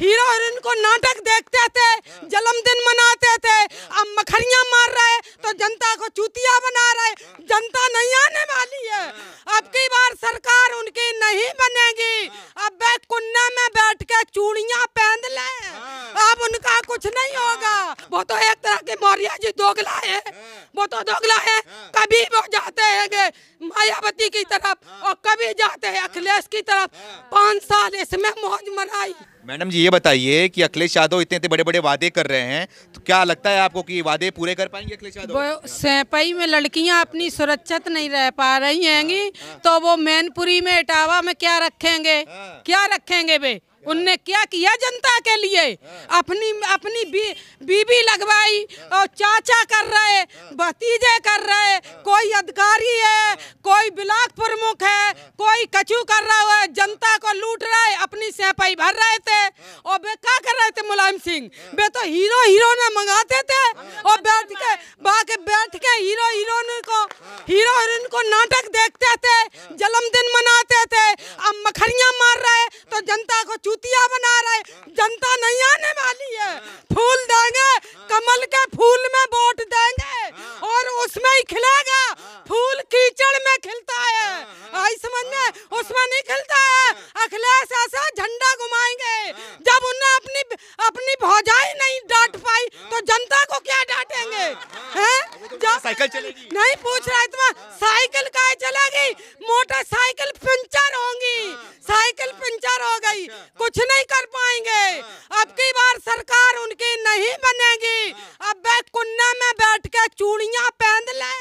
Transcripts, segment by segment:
Hero heroine को नाटक देखते थे जन्मदिन मनाते थे अब मखरिया मार रहे तो जनता को चूतिया बना रहे जनता नहीं आने वाली है अब की बार सरकार उनकी नहीं बनेगी अब वे कुन्ने में बैठ के चूड़िया पहन ले अब उनका कुछ नहीं होगा वो तो एक तरह के मौर्य जी दोगला है वो तो दोगला है कभी वो जाते है मायावती की तरफ और कभी जाते हैं अखिलेश की तरफ पाँच साल इसमें मौज मनाई मैडम जी ये बताइए कि अखिलेश यादव इतने इतने बड़े बड़े वादे कर रहे हैं तो क्या लगता है आपको कि वादे पूरे कर पाएंगे अखिलेश यादव सैपाई में लड़कियां अपनी सुरक्षित नहीं रह पा रही हैंगी हाँ, हाँ। तो वो मैनपुरी में इटावा में क्या रखेंगे हाँ। क्या रखेंगे वे उनने क्या किया जनता के लिए अपनी अपनी बी, बीबी लगवाई और चाचा कर रहे भतीजे कर रहे कोई अधिकारी है कोई ब्लॉक प्रमुख है कोई कचू कर रहा है जनता को लूट रहे अपनी सेपाई भर रहे थे और वे क्या कर रहे थे मुलायम सिंह वे तो हीरो हीरो ने मंगाते थे और बैठ के बाकी बैठ के हीरो हीरोइन को हीरो हीरोइन को नाटक देखते थे जन्मदिन मनाते थे अब मखरिया मार रहे तो जनता को चू जूतिया बना रहे जनता नहीं आने वाली है फूल देंगे कमल के फूल में वोट देंगे और उसमें ही खिलेगा फूल कीचड़ में खिलता है आई समझ में उसमें नहीं खिलता है अखिलेश ऐसा झंडा घुमाएंगे जब उन्हें अपनी अपनी भौजाई नहीं डांट हाँ, पाई हाँ। तो जनता को क्या डांटेंगे हाँ, हैं तो साइकिल चलेगी नहीं पूछ रहा इतना तो साइकिल का चलेगी मोटरसाइकिल पंचर होंगी साइकिल पंचर हो गई अच्छा। कुछ नहीं कर पाएंगे अब की बार सरकार उनकी नहीं बनेगी अब वे कुन्ना में बैठ के चूड़िया पहन ले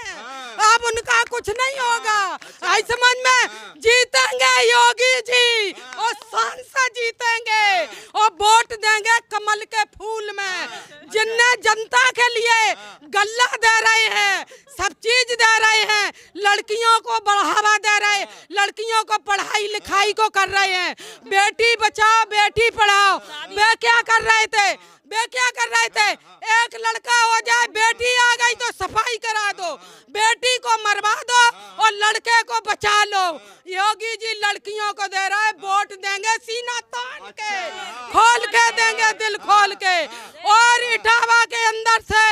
अब उनका कुछ नहीं होगा अच्छा। आई समझ में जीतेंगे योगी जी और सांसद जीतेंगे और वोट देंगे कमल के फूल में जिन्हें जनता के लिए गल्ला दे रहे हैं सब चीज दे रहे हैं लड़कियों को बढ़ावा दे रहे हाँ। लड़कियों को पढ़ाई लिखाई को कर रहे हैं बेटी बचाओ बेटी पढ़ाओ वे क्या कर रहे थे वे क्या कर रहे थे हाँ, हाँ, एक लड़का हो जाए बेटी आ गई तो सफाई करा दो बेटी को मरवा दो और लड़के को बचा लो योगी जी लड़कियों को दे रहे वोट देंगे सीना तान के अच्छा। खोल के देंगे दिल खोल के और इटावा के अंदर से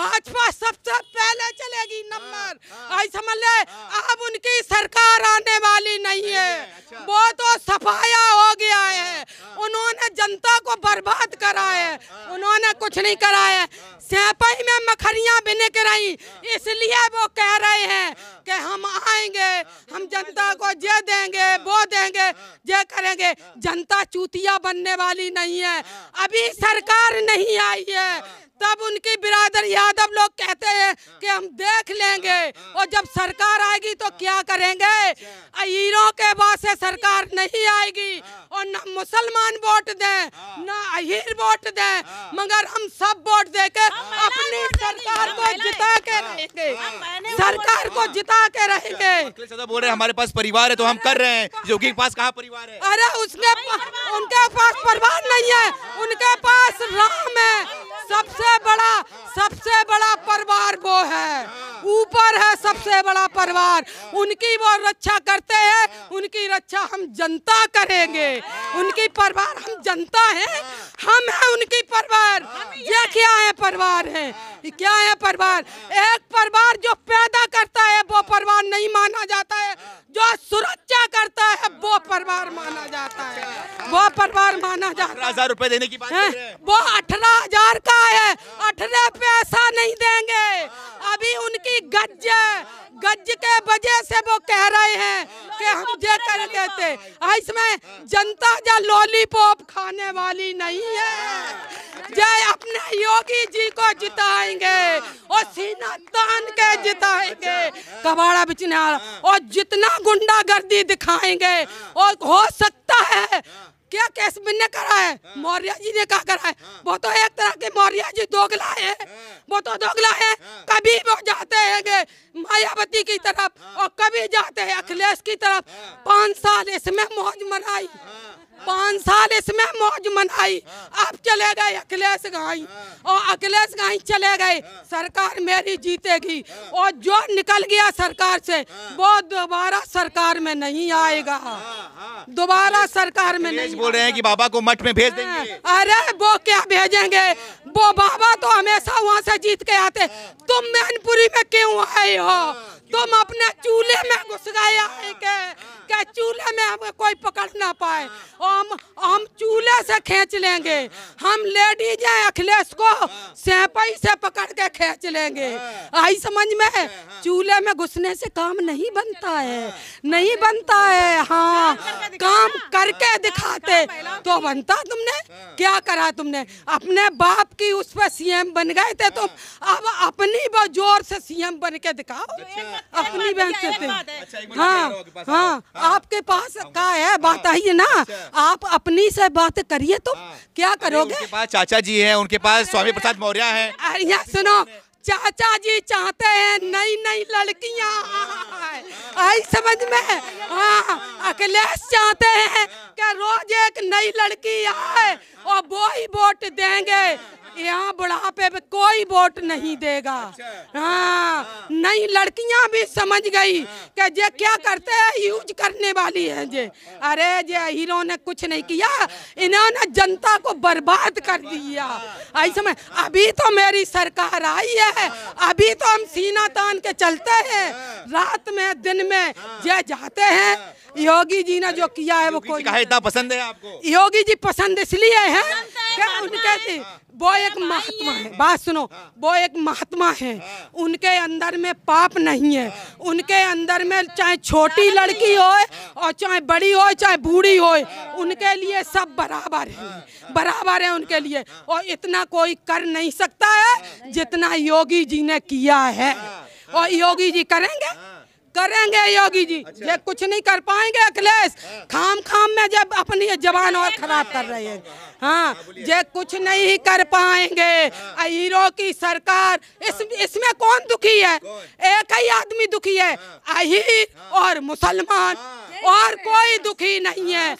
भाजपा सबसे पहले चले जाएगी हाँ, नंबर हाँ। समझ ले हाँ। अब उनकी सरकार आने वाली नहीं है अच्छा। वो तो सफाया हो गया है उन्होंने जनता को बर्बाद करा है उन्होंने कुछ नहीं करा है सैपाई में मखरियां बिनक रही इसलिए वो कह रहे हैं कि हम आएंगे हम जनता को जे देंगे वो देंगे जे करेंगे जनता चूतिया बनने वाली नहीं है अभी सरकार नहीं आई है तब उनकी बिरादर यादव लोग कहते हैं हाँ। कि हम देख लेंगे हाँ, हाँ। और जब सरकार आएगी तो क्या करेंगे अच्छा। अहीरों के बाद से सरकार नहीं आएगी और न मुसलमान वोट दें न अहीर वोट दें मगर हम सब वोट दे के अपनी सरकार को जिता के अच्छा, रहेंगे सरकार को जिता के रहेंगे बोल रहे हमारे पास परिवार है तो हम कर रहे हैं योगी के पास कहाँ परिवार है अरे उसके उनके पास परिवार नहीं है उनके पास राम है सबसे बड़ा सबसे बड़ा परिवार वो है ऊपर है सबसे बड़ा परिवार उनकी वो रक्षा करते हैं उनकी रक्षा हम जनता करेंगे उनकी परिवार हम जनता है हम है उनकी परिवार ये क्या है परिवार है क्या है परिवार एक परिवार जो पैदा करता है वो परिवार नहीं माना जाता है जो सुरक्षा करता है वो परिवार माना जाता है वो परिवार माना जाता है हजार रुपए देने की बात वो अठारह हजार का रहा है अठने पे ऐसा नहीं देंगे अभी उनकी गज गज के वजह से वो कह रहे हैं कि हम जे कर देते इसमें जनता जो लॉलीपॉप खाने वाली नहीं है जय अपने योगी जी को जिताएंगे और सीना तान के जिताएंगे कबाड़ा बिचने और जितना गुंडागर्दी दिखाएंगे और हो सकता है क्या केस मैंने करा है हाँ। मौर्य जी ने क्या करा है हाँ। वो तो एक तरह के मौर्य जी दोगला है हाँ। वो तो दोगला है कभी वो जाते हैं मायावती की तरफ और कभी जाते हैं अखिलेश की तरफ पाँच साल इसमें मौज मनाई पाँच साल इसमें मौज मनाई अब हाँ। चले गए अखिलेश गाई हाँ। और अखिलेश गाई चले गए हाँ। सरकार मेरी जीतेगी और जो निकल गया सरकार से वो दोबारा सरकार में नहीं आएगा दोबारा सरकार में नहीं बोल रहे हैं कि बाबा को मठ में भेज देंगे अरे वो क्या भेजेंगे वो बाबा तो हमेशा वहाँ से जीत के आते तुम मैनपुरी में क्यों आए हो तुम अपने चूल्हे में घुस गए के के चूल्हे में हमें कोई पकड़ ना पाए हम हम चूल्हे से खींच लेंगे हम लेडीज हैं अखिलेश को हाँ। सैपाई से पकड़ के खींच लेंगे हाँ। आई समझ में हाँ। चूल्हे में घुसने से काम नहीं बनता है नहीं बनता है हाँ काम करके दिखाते तो बनता तुमने हाँ। क्या करा तुमने अपने बाप की उस पर सीएम बन गए थे तुम तो हाँ। अब अपनी जोर से सीएम बन के दिखाओ अच्छा। अपनी बहन से हाँ अच्छा, हाँ आपके पास हाँ, का है बात आइए ना अच्छा। आप अपनी से बात करिए तुम क्या करोगे चाचा जी है उनके पास स्वामी प्रसाद मौर्य है सुनो चाचा जी चाहते हैं नई नई लड़कियां आई समझ में हाँ अखिलेश चाहते हैं कि रोज एक नई लड़की आए और वो ही वोट देंगे यहाँ बुढ़ापे पे कोई वोट नहीं अच्छा। देगा अच्छा। हाँ, हाँ नहीं लड़कियाँ भी समझ गई हाँ। कि जे क्या करते हैं यूज करने वाली है जे हाँ। अरे जे हीरो ने कुछ नहीं किया इन्होंने जनता को बर्बाद कर दिया ऐसे में अभी तो मेरी सरकार आई है अभी तो हम सीना तान के चलते हैं रात में दिन में जे जाते हैं योगी जी ने जो किया है वो कोई पसंद है आपको योगी जी पसंद इसलिए है उनके वो एक महात्मा है बात सुनो वो एक महात्मा है उनके अंदर में पाप नहीं है उनके अंदर में चाहे छोटी लड़की हो और चाहे बड़ी हो चाहे बूढ़ी हो उनके लिए सब बराबर है बराबर है उनके लिए और इतना कोई कर नहीं सकता है जितना योगी जी ने किया है और योगी जी करेंगे करेंगे योगी जी अच्छा। ये कुछ नहीं कर पाएंगे अखिलेश हाँ। खाम खाम में जब अपनी जबान और खराब कर रहे हैं हाँ, हाँ, हाँ ये कुछ नहीं कर पाएंगे हाँ। हीरो की सरकार इस इसमें कौन दुखी है एक ही आदमी दुखी है अही और मुसलमान और कोई दुखी नहीं है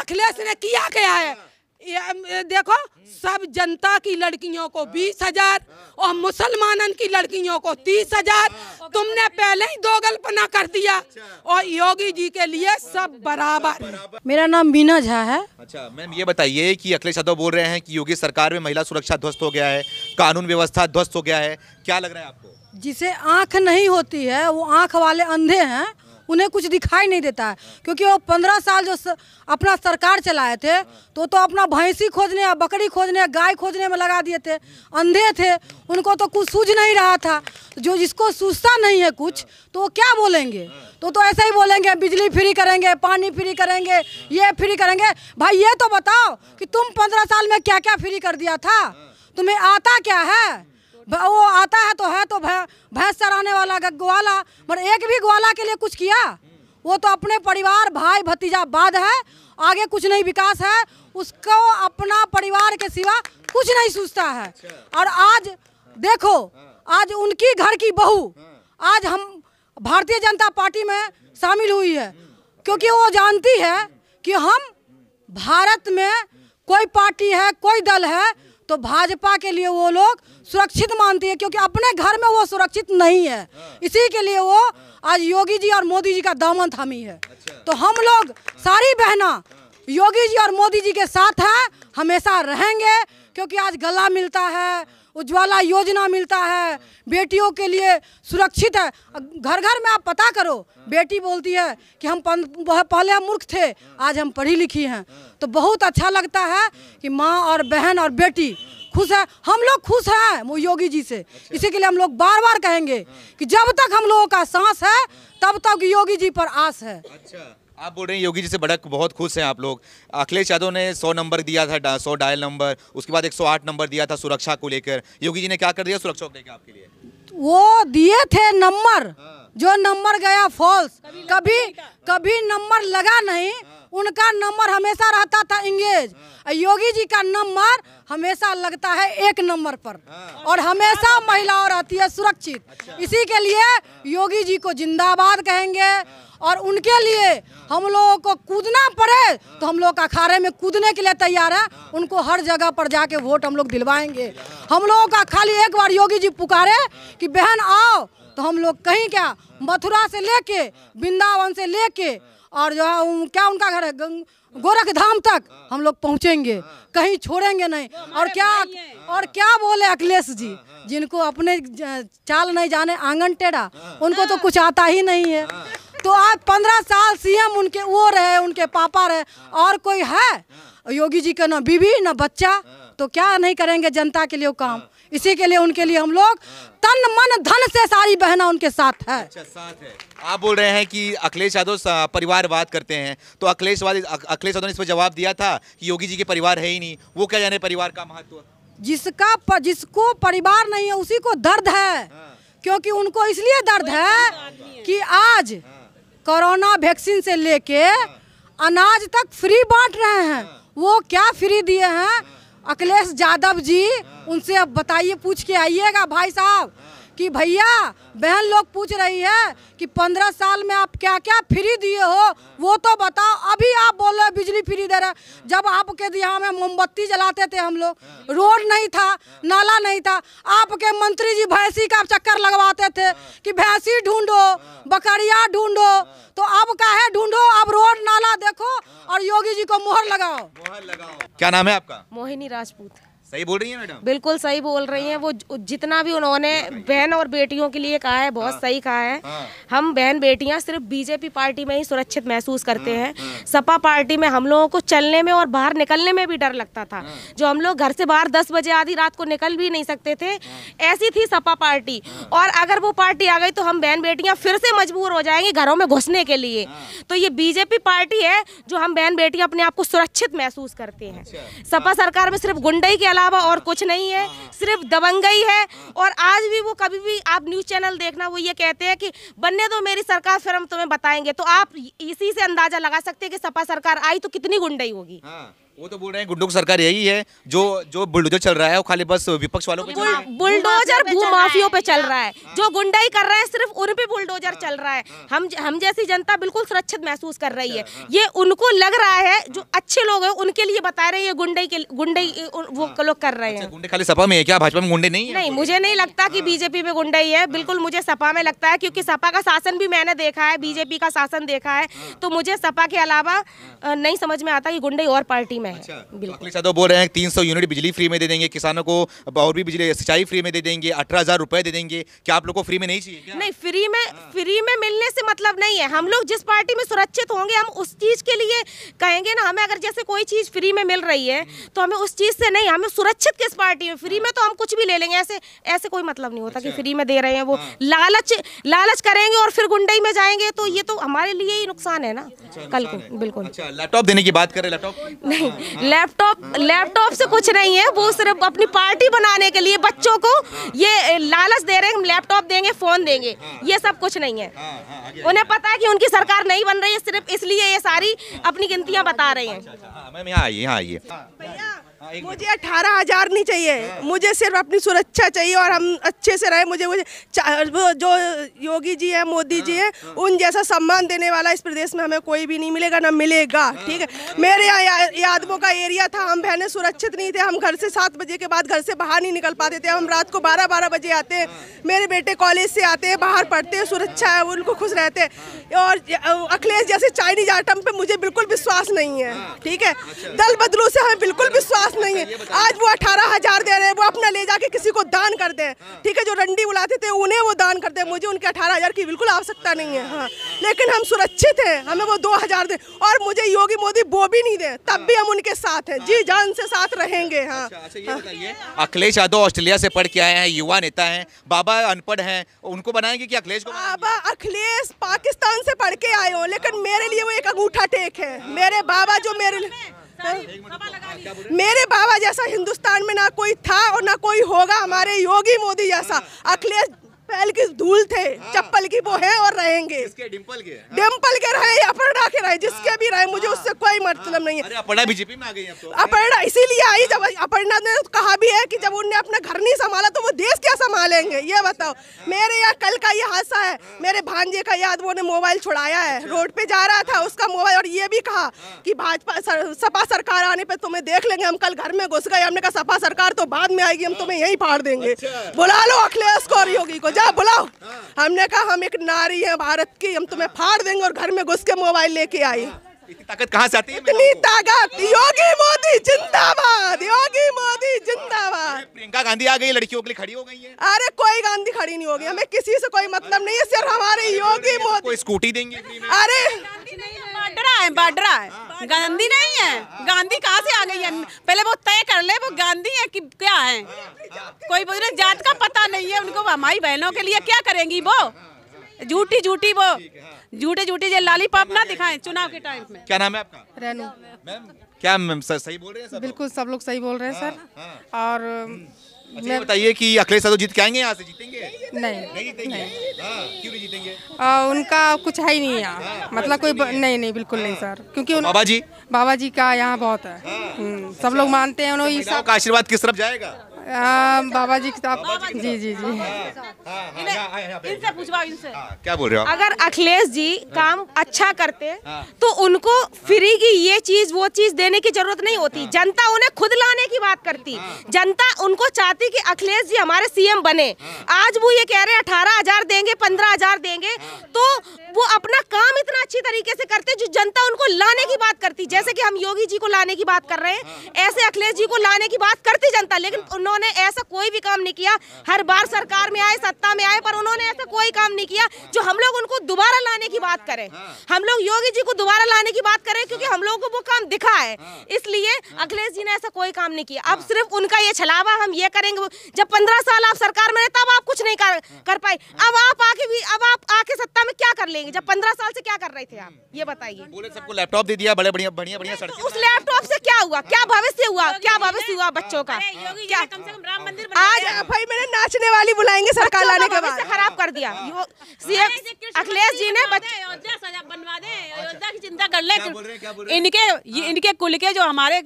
अखिलेश ने किया क्या है देखो सब जनता की लड़कियों को बीस हजार और मुसलमान की लड़कियों को तीस हजार तुमने पहले ही दो गल्पना कर दिया और योगी जी के लिए सब बराबर मेरा नाम मीना झा है अच्छा मैम ये बताइए कि अखिलेश यादव बोल रहे हैं कि योगी सरकार में महिला सुरक्षा ध्वस्त हो गया है कानून व्यवस्था ध्वस्त हो गया है क्या लग रहा है आपको जिसे आँख नहीं होती है वो आँख वाले अंधे हैं उन्हें कुछ दिखाई नहीं देता है क्योंकि वो पंद्रह साल जो अपना सरकार चलाए थे तो तो अपना भैंसी खोजने बकरी खोजने गाय खोजने में लगा दिए थे अंधे थे उनको तो कुछ सूझ नहीं रहा था जो जिसको सूझता नहीं है कुछ तो वो क्या बोलेंगे तो तो ऐसा ही बोलेंगे बिजली फ्री करेंगे पानी फ्री करेंगे ये फ्री करेंगे भाई ये तो बताओ कि तुम पंद्रह साल में क्या क्या फ्री कर दिया था तुम्हें आता क्या है वो आता है तो है तो भैंस चराने वाला ग्वाला मगर एक भी ग्वाला के लिए कुछ किया वो तो अपने परिवार भाई भतीजा बाद है आगे कुछ नहीं विकास है उसको अपना परिवार के सिवा कुछ नहीं सोचता है अच्छा। और आज देखो हाँ। आज उनकी घर की बहू हाँ। आज हम भारतीय जनता पार्टी में शामिल हुई है क्योंकि वो जानती है कि हम भारत में कोई पार्टी है कोई दल है तो भाजपा के लिए वो लोग सुरक्षित मानती है क्योंकि अपने घर में वो सुरक्षित नहीं है हाँ। इसी के लिए वो आज योगी जी और मोदी जी का दामन थामी है अच्छा। तो हम लोग सारी बहना योगी जी और मोदी जी के साथ हैं हमेशा रहेंगे क्योंकि आज गला मिलता है उज्ज्वला योजना मिलता है बेटियों के लिए सुरक्षित है घर घर में आप पता करो बेटी बोलती है कि हम पहले हम मूर्ख थे आज हम पढ़ी लिखी हैं तो बहुत अच्छा लगता है कि माँ और बहन और बेटी खुश है हम लोग खुश हैं वो योगी जी से अच्छा। इसी के लिए हम लोग बार बार कहेंगे कि जब तक हम लोगों का सांस है तब तक योगी जी पर आस है अच्छा। आप बोल रहे हैं योगी जी से बड़क बहुत खुश हैं आप लोग अखिलेश यादव ने 100 नंबर दिया था 100 डायल नंबर उसके बाद 108 नंबर दिया था सुरक्षा को लेकर योगी जी ने क्या कर दिया सुरक्षा को लेकर आपके लिए वो दिए थे नंबर हाँ। जो नंबर गया फॉल्स कभी कभी, कभी नंबर लगा नहीं हाँ। उनका नंबर हमेशा रहता था इंगेज हाँ। योगी जी का नंबर हमेशा लगता है एक नंबर पर हाँ। और हमेशा महिलाओं रहती है सुरक्षित अच्छा। इसी के लिए हाँ। योगी जी को जिंदाबाद कहेंगे हाँ। और उनके लिए हम लोगों को कूदना पड़े तो हम लोग अखाड़े में कूदने के लिए तैयार है उनको हर जगह पर जाके वोट हम लोग दिलवाएंगे हम लोगों का खाली एक बार योगी जी पुकारे कि बहन आओ तो हम लोग कहीं क्या मथुरा से लेके वृंदावन से लेके और जो है क्या उनका घर है गोरखधाम तक हम लोग पहुँचेंगे कहीं छोड़ेंगे नहीं और क्या और क्या बोले अखिलेश जी जिनको अपने चाल नहीं जाने आंगन टेढ़ा उनको तो कुछ आता ही नहीं है तो आज पंद्रह साल सीएम उनके वो रहे उनके पापा रहे हाँ। और कोई है हाँ। योगी जी का ना बीवी ना बच्चा हाँ। तो क्या नहीं करेंगे जनता के लिए काम इसी के लिए उनके लिए हम लोग तन मन धन से सारी बहना उनके साथ है अच्छा, आप बोल रहे हैं कि अखिलेश यादव परिवार बात करते हैं तो अखिलेश अखिलेश यादव ने इस पर जवाब दिया था कि योगी जी के परिवार है ही नहीं वो क्या जाने परिवार का महत्व जिसका पर, जिसको परिवार नहीं है उसी को दर्द है क्योंकि उनको इसलिए दर्द है कि आज कोरोना वैक्सीन से लेके हाँ। अनाज तक फ्री बांट रहे हैं हाँ। वो क्या फ्री दिए हैं हाँ। अखिलेश यादव जी उनसे अब बताइए पूछ के आइएगा भाई साहब कि भैया बहन लोग पूछ रही है कि पंद्रह साल में आप क्या क्या फ्री दिए हो वो तो बताओ अभी आप बोल रहे बिजली फ्री दे रहे जब आपके यहाँ में मोमबत्ती जलाते थे हम लोग रोड नहीं था नाला नहीं था आपके मंत्री जी भैंसी का चक्कर लगवाते थे कि भैंसी ढूंढो बकरिया ढूंढो तो अब काहे ढूंढो अब रोड नाला देखो और योगी जी को मोहर लगाओ मोहर लगाओ क्या नाम है आपका मोहिनी राजपूत सही बोल रही है मैडम बिल्कुल सही बोल रही है वो जितना भी उन्होंने बहन और बेटियों के लिए कहा है बहुत हाँ। सही कहा है हाँ। हम बहन बेटियां सिर्फ बीजेपी पार्टी में ही सुरक्षित महसूस करते हाँ, हैं सपा पार्टी में हम लोगों को चलने में और बाहर निकलने में भी डर लगता था जो हम लोग घर से बाहर दस बजे आधी रात को निकल भी नहीं सकते थे ऐसी थी सपा पार्टी और अगर वो पार्टी आ गई तो हम बहन बेटियां फिर से मजबूर हो जाएंगे घरों में घुसने के लिए तो ये बीजेपी पार्टी है जो हम बहन बेटियां अपने आप को सुरक्षित महसूस करते हैं अच्छा। सपा सरकार में सिर्फ गुंडई के अलावा अलावा और कुछ नहीं है हाँ, हाँ। सिर्फ दबंगा ही है और आज भी वो कभी भी आप न्यूज़ चैनल देखना वो ये कहते हैं कि बनने दो मेरी सरकार फिर हम तुम्हें बताएंगे तो आप इसी से अंदाजा लगा सकते हैं कि सपा सरकार आई तो कितनी गुंडई होगी हाँ। वो तो बोल रहे हैं गुंडों की सरकार यही है जो जो बुलडोजर चल रहा है वो खाली बस विपक्ष वालों पे बुलडोजर भूमाफियों पे चल रहा है हाँ। जो गुंडाई कर रहा है सिर्फ उन पे बुलडोजर हाँ। चल रहा है हम हम जैसी जनता बिल्कुल सुरक्षित महसूस कर रही है हाँ। ये उनको लग रहा है जो अच्छे लोग है उनके लिए बता रहे हैं ये गुंडे के गुंडाई वो लोग कर रहे अच्छा, हैं गुंडे खाली सपा में है क्या भाजपा में गुंडे नहीं नहीं मुझे नहीं लगता की बीजेपी में गुंडाई है बिल्कुल मुझे सपा में लगता है क्यूँकी सपा का शासन भी मैंने देखा है बीजेपी का शासन देखा है तो मुझे सपा के अलावा नहीं समझ में आता की गुंडाई और पार्टी में है अच्छा, तो बिल्कुल तो यादव बोल रहे हैं तीन सौ यूनिट बिजली फ्री में दे देंगे किसानों को और भी बिजली सिंचाई फ्री में दे देंगे अठारह हज़ार रुपए दे देंगे क्या आप लोग को फ्री में नहीं चाहिए नहीं फ्री में हाँ। फ्री में मिलने से मतलब नहीं है हम लोग जिस पार्टी में सुरक्षित होंगे हम उस चीज़ के लिए कहेंगे ना हमें अगर जैसे कोई चीज़ फ्री में मिल रही है तो हमें उस चीज़ से नहीं हमें सुरक्षित किस पार्टी में फ्री में हाँ। तो हम कुछ भी ले लेंगे ऐसे ऐसे कोई मतलब नहीं होता कि अच्छा। फ्री में दे रहे हैं वो हाँ। लालच लालच करेंगे और फिर गुंडई में जाएंगे तो ये तो हमारे लिए ही नुकसान है ना अच्छा, कल को बिल्कुल अच्छा, लैपटॉप देने की बात करें लैपटॉप नहीं लैपटॉप लैपटॉप से कुछ नहीं है वो सिर्फ अपनी पार्टी बनाने के लिए बच्चों को ये लालच दे रहे हैं लैपटॉप देंगे फ़ोन देंगे ये सब कुछ नहीं है उन्हें पता है कि उनकी सरकार नहीं बन रही है सिर्फ इसलिए ये सारी अपनी गिनतियाँ बता रहे हैं अच्छा, अच्छा, हाँ, यहाँ आइए यहाँ आइए हाँ, मुझे अठारह हजार नहीं चाहिए हाँ। मुझे सिर्फ अपनी सुरक्षा चाहिए और हम अच्छे से रहे मुझे मुझे जो योगी जी है मोदी जी हाँ, है उन जैसा सम्मान देने वाला इस प्रदेश में हमें कोई भी नहीं मिलेगा ना मिलेगा ठीक है मेरे यहाँ यादवों का एरिया था हम बहनें सुरक्षित नहीं थे हम घर से सात बजे के बाद घर से बाहर नहीं निकल पाते थे हम रात को बारह बारह बजे आते हैं मेरे बेटे कॉलेज से आते हैं बाहर पढ़ते हैं सुरक्षा है उनको खुश रहते हैं और अखिलेश जैसे चाइनीज आइटम पर मुझे बिल्कुल विश्वास नहीं है ठीक है अच्छा। दल बदलू से हमें बिल्कुल विश्वास पास अच्छा, नहीं है आज वो अठारह हजार दे रहे हैं वो अपना ले जाके किसी को दान कर दे हाँ। ठीक है जो रंडी बुलाते थे उन्हें वो दान कर दे मुझे उनके अठारह हजार की बिल्कुल आवश्यकता अच्छा। नहीं है हाँ लेकिन हम सुरक्षित हैं हमें वो दो हजार दे और मुझे योगी मोदी वो भी नहीं दे तब हाँ। भी हम उनके साथ हैं जी हाँ, जान से साथ रहेंगे हाँ अच्छा, अखिलेश यादव ऑस्ट्रेलिया से पढ़ के आए हैं युवा नेता है बाबा अनपढ़ है उनको बनाएंगे की अखिलेश बाबा अखिलेश पाकिस्तान से पढ़ के आए हो लेकिन मेरे लिए वो एक अंगूठा टेक है मेरे बाबा जो मेरे लिए हाँ, मेरे बाबा जैसा हिंदुस्तान में ना कोई था और ना कोई होगा हमारे योगी मोदी जैसा हाँ, हाँ, अखिलेश फैल की धूल थे हाँ। चप्पल की वो हाँ। है और रहेंगे इसके डिम्पल के हाँ। डिम्पल के रहे अपर्णा के रहे जिसके हाँ। भी रहे मुझे हाँ। उससे कोई मतलब हाँ। नहीं है अपर्णा बीजेपी में आ गई तो अपर्णा हाँ। इसीलिए आई जब हाँ। अपर्णा ने कहा भी है कि जब उनने अपना घर नहीं संभाला तो वो देश क्या संभालेंगे ये बताओ मेरे यहाँ कल का ये हादसा है मेरे भांजे का याद वो ने मोबाइल छुड़ाया है अच्छा। रोड पे जा रहा था उसका मोबाइल और ये भी कहा कि भाजपा सपा सरकार आने पर तुम्हें देख लेंगे हम कल घर में घुस गए हमने कहा सपा सरकार तो बाद में आएगी हम तुम्हें यही फाड़ देंगे अच्छा। बुला लो अखिलेश को और योगी को बुलाओ बुलाओ हमने कहा हम एक नारी हैं भारत की हम तुम्हें फाड़ देंगे और घर में घुस के मोबाइल लेके आई इतनी ताकत कहाँ से आती है इतनी ताकत योगी मोदी जिंदाबाद योगी मोदी जिंदाबाद प्रियंका गांधी आ गई लड़कियों के लिए खड़ी हो गई है अरे कोई गांधी खड़ी नहीं होगी हमें किसी से कोई मतलब नहीं है सिर्फ हमारे योगी मोदी स्कूटी देंगे अरे बाडरा है बाडरा है गांधी नहीं है हाँ। हाँ। गांधी कहाँ से आ गई है पहले वो तय कर ले वो गांधी है कि क्या है हाँ। कोई बोल रहे जात का पता नहीं है उनको हमारी बहनों के लिए क्या करेंगी वो झूठी झूठी वो हाँ। झूठे झूठे जो लाली लॉलीपॉप ना दिखाए चुनाव के टाइम में क्या नाम है आपका रेनू मैम क्या मैम सर सही बोल रहे हैं बिल्कुल सब लोग सही बोल रहे हैं हाँ, सर हाँ। और हम्म। अच्छा, बताइए कि अखिलेश यादव जीत के आएंगे यहाँ से जीतेंगे नहीं नहीं जीतेंगे नहीं। क्यों नहीं जीतेंगे आ, उनका कुछ है ही नहीं यहाँ मतलब कोई नहीं, नहीं नहीं बिल्कुल नहीं सर क्योंकि उन... बाबा जी बाबा जी का यहाँ बहुत है हम्म, सब लोग अच्छा। मानते हैं उन्होंने तो आशीर्वाद किस तरफ जाएगा बाबा जी किताब जी जी जी हाँ, हाँ, हाँ, इनसे इनसे क्या बोल रहे हो अगर अखिलेश जी काम अच्छा करते तो उनको फ्री की ये चीज वो चीज देने की जरूरत नहीं होती जनता उन्हें खुद लाने की बात करती जनता उनको चाहती कि अखिलेश जी हमारे सीएम बने आज वो ये कह रहे हैं अठारह हजार देंगे पंद्रह हजार देंगे तो वो अपना काम इतना अच्छी तरीके से करते जो जनता उनको लाने की बात करती जैसे कि हम योगी जी को लाने की बात कर रहे हैं ऐसे अखिलेश जी को लाने की बात करती जनता लेकिन उन्होंने ऐसा कोई भी काम नहीं किया हर बार सरकार में आए सत्ता में आए पर उन्होंने ऐसा कोई काम नहीं किया जो हम लोग उनको दोबारा लाने की बात करें हम लोग योगी जी को दोबारा लाने की बात करें क्योंकि हम लोगों को वो काम दिखा है इसलिए अखिलेश जी ने ऐसा कोई काम नहीं किया अब हाँ। सिर्फ उनका ये छलावा हम ये करेंगे जब पंद्रह साल आप सरकार में रहे तब आप कुछ नहीं कर, कर पाए अब आप आके भी अब आप आके सत्ता में क्या कर लेंगे जब पंद्रह साल से क्या कर रहे थे आप ये बताइए सबको लैपटॉप दे दिया बड़े बढ़िया बढ़िया उस लैपटॉप से क्या हुआ क्या हाँ। भविष्य हुआ क्या भविष्य हुआ हाँ। बच्चों का क्या हाँ। आज भाई मैंने नाचने वाली बुलाएंगे अच्छा, सरकार अच्छा, लाने के बाद खराब कर दिया हाँ। अखिलेश जी ने अच्छा। चिंता कर ले इनके हाँ। इनके कुल के जो हमारे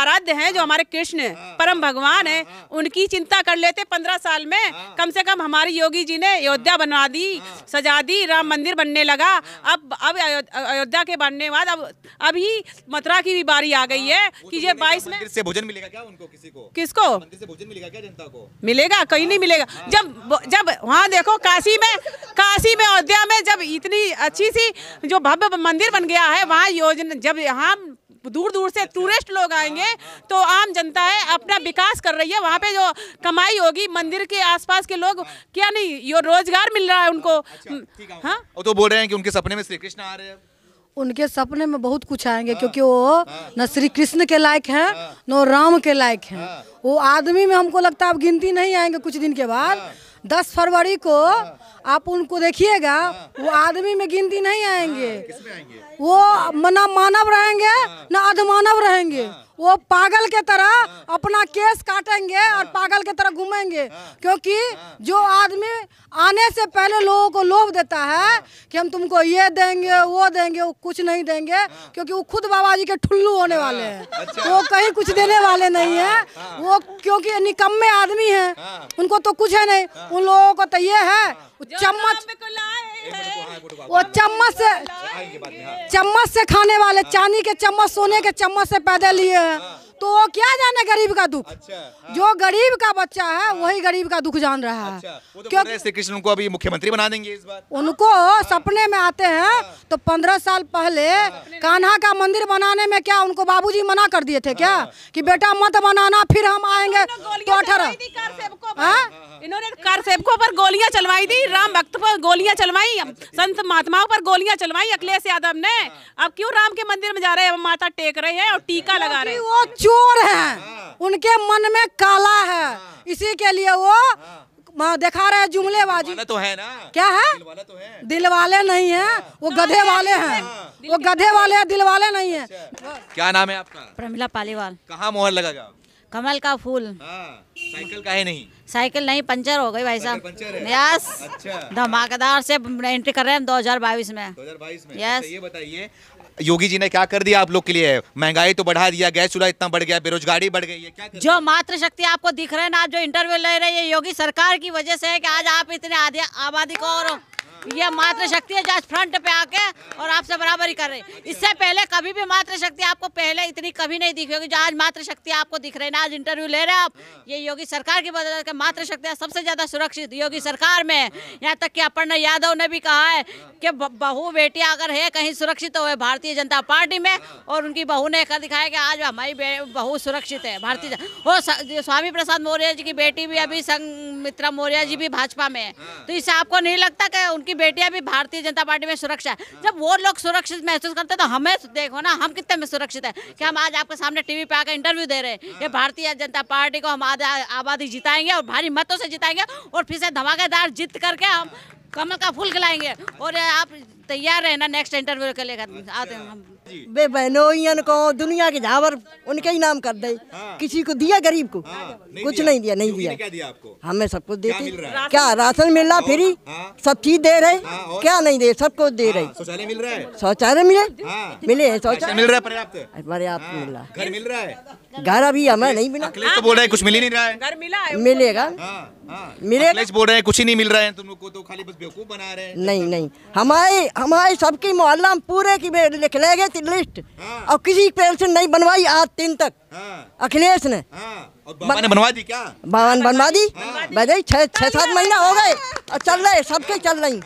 आराध्य हैं जो हमारे कृष्ण परम भगवान है उनकी चिंता कर लेते पंद्रह साल में कम से कम हमारे योगी जी ने अयोध्या बनवा दी सजा दी राम मंदिर बनने लगा अब अब अयोध्या के बनने बाद अब अभी मथुरा की भी बारी आ गई है कि तो ये बाईस में भोजन मिलेगा क्या उनको किसी को किसको मंदिर से भोजन मिलेगा क्या जनता को मिलेगा कहीं नहीं हाँ। मिलेगा हाँ। जब जब वहाँ देखो काशी में काशी में अयोध्या में जब इतनी अच्छी सी जो भव्य मंदिर बन गया है वहाँ योजना जब यहाँ दूर दूर से अच्छा। टूरिस्ट लोग हाँ, आएंगे तो आम जनता है अपना विकास कर रही है वहाँ पे जो कमाई होगी मंदिर के आसपास के लोग क्या नहीं ये रोजगार मिल रहा है उनको अच्छा, हाँ तो बोल रहे हैं कि उनके सपने में श्री कृष्ण आ रहे हैं उनके सपने में बहुत कुछ आएंगे आ, हाँ। क्योंकि वो हाँ। न श्री कृष्ण के लायक हैं हाँ। न राम के लायक हैं वो आदमी में हमको लगता है अब गिनती नहीं आएंगे कुछ दिन के बाद दस फरवरी को आप उनको देखिएगा वो आदमी में गिनती नहीं आएंगे वो न मानव रहेंगे न अधमानव रहेंगे वो पागल के तरह हाँ। अपना केस काटेंगे और हाँ। पागल के तरह घूमेंगे हाँ। क्योंकि जो आदमी आने से पहले लोगों को लोभ देता है कि हम तुमको ये देंगे वो देंगे वो कुछ नहीं देंगे क्योंकि वो खुद बाबा जी के ठुल्लू होने वाले हैं अच्छा। वो कहीं कुछ देने वाले नहीं है वो क्योंकि निकम्मे आदमी है उनको तो कुछ है नहीं उन लोगों को तो ये है चम्मच वो चम्मच से चम्मच से खाने वाले चांदी के चम्मच सोने के चम्मच से पैदल लिए है तो वो क्या जाने गरीब का दुख अच्छा, हाँ। जो गरीब का बच्चा है हाँ। वही गरीब का दुख जान रहा है अच्छा, तो क्योंकि श्री कृष्ण को अभी मुख्यमंत्री बना देंगे इस बार उनको हाँ। सपने में आते हैं हाँ। तो पंद्रह साल पहले हाँ। कान्हा का मंदिर बनाने में क्या उनको बाबूजी मना कर दिए थे क्या हाँ। कि बेटा मत बनाना फिर हम आएंगे तो अठारह इन्होंने कार सेवकों पर गोलियां चलवाई दी राम भक्त पर गोलियां चलवाई संत महात्माओं पर गोलियां चलवाई अखिलेश यादव ने अब क्यों राम के मंदिर में जा रहे हैं माता टेक रहे हैं और टीका हाँ। लगा रहे हैं वो चोर है हाँ। उनके मन में काला है हाँ। इसी के लिए वो दिखा रहे जुमले बाजी तो है ना क्या है दिल तो वाले नहीं है वो गधे वाले हैं वो गधे वाले हैं दिल वाले नहीं है अच्छा। क्या नाम है आपका प्रमिला पालीवाल कहाँ मोहर जाओ कमल का फूल साइकिल का है नहीं साइकिल नहीं पंचर हो गई भाई साहब यस अच्छा। धमाकेदार से एंट्री कर रहे हैं दो हजार में में यस अच्छा, ये बताइए योगी जी ने क्या कर दिया आप लोग के लिए महंगाई तो बढ़ा दिया गैस चूल्हा इतना बढ़ गया बेरोजगारी बढ़ गई है क्या कर जो मात्र शक्ति आपको दिख रहे हैं ना आप जो इंटरव्यू ले रहे हैं योगी सरकार की वजह से है कि आज आप इतने आबादी को और ये मात्र शक्ति है जो आज फ्रंट पे आके और आपसे बराबरी कर रहे हैं इससे पहले कभी भी मात्र शक्ति आपको पहले इतनी कभी नहीं दिखी होगी जो आज मात्र शक्ति आपको दिख रही ना आज इंटरव्यू ले रहे हैं आप ये योगी सरकार की बदल के मात्र शक्ति सबसे ज़्यादा सुरक्षित योगी सरकार में यहाँ तक कि अपर्णा यादव ने भी कहा है कि बहू बेटियाँ अगर है कहीं सुरक्षित हो तो भारतीय जनता पार्टी में और उनकी बहू ने दिखाया कि आज हमारी बहू सुरक्षित है भारतीय वो स्वामी प्रसाद मौर्य जी की बेटी भी अभी संघ मित्रा मौर्य जी भी भाजपा में है तो इससे आपको नहीं लगता कि उनकी बेटियां भी भारतीय जनता पार्टी में सुरक्षा है जब वो लोग सुरक्षित महसूस करते हैं तो हमें देखो ना हम कितने में सुरक्षित है कि हम आज आपके सामने टीवी पे आकर इंटरव्यू दे रहे हैं कि हाँ। भारतीय जनता पार्टी को हम आबादी जिताएंगे और भारी मतों से जिताएंगे और फिर से धमाकेदार जीत करके हम कमल का फूल खिलाएंगे और आप तैयार रहना नेक्स्ट इंटरव्यू के लिए आते हैं हम बे बहनों को दुनिया के झावर उनके ही नाम कर दे हाँ। किसी को दिया गरीब को हाँ। नहीं कुछ दिया। नहीं दिया नहीं दिया, क्या दिया आपको हमें सब कुछ देती क्या राशन मिल रहा फ्री हाँ। सब चीज दे रहे हाँ, क्या नहीं दे सब कुछ दे हाँ, रहे शौचालय मिल रहा है शौचालय मिले मिले शौचालय मिल रहा है पर्याप्त मिल रहा है घर अभी हमें नहीं मिला अखिलेश तो बोल रहे हैं कुछ मिल ही नहीं रहा है घर मिला है मिलेगा हाँ, हाँ। हाँ, मिलेगा अखिलेश बोल रहे हैं कुछ ही नहीं मिल रहा है तुम लोग को तो खाली बस बेवकूफ बना रहे हैं नहीं नहीं हमारे हमारे सबकी मोहल्ला में पूरे की लिख ले गए लिस्ट और किसी पेंशन नहीं बनवाई आज तीन तक अखिलेश ने बाबा ने बनवा दी क्या बाबा ने बनवा दी भाई छह सात महीना हो गए और चल रहे सबके चल रही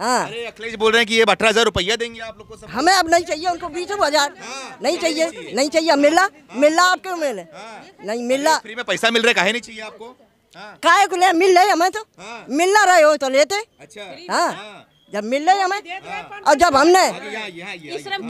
हाँ अरे अखिलेश बोल रहे हैं कि ये अठारह हजार रुपया देंगे आप लोग को हमें अब नहीं चाहिए उनको बीस हजार हाँ, नहीं चाहिए नहीं चाहिए मिला हाँ। मिला आप क्यों मिले हाँ। नहीं मिला फ्री में पैसा मिल रहा है कहे नहीं चाहिए आपको काहे को ले मिल रहे हमें तो मिल ना रहे हो तो लेते अच्छा हाँ जब मिल रहे हमें और जब हमने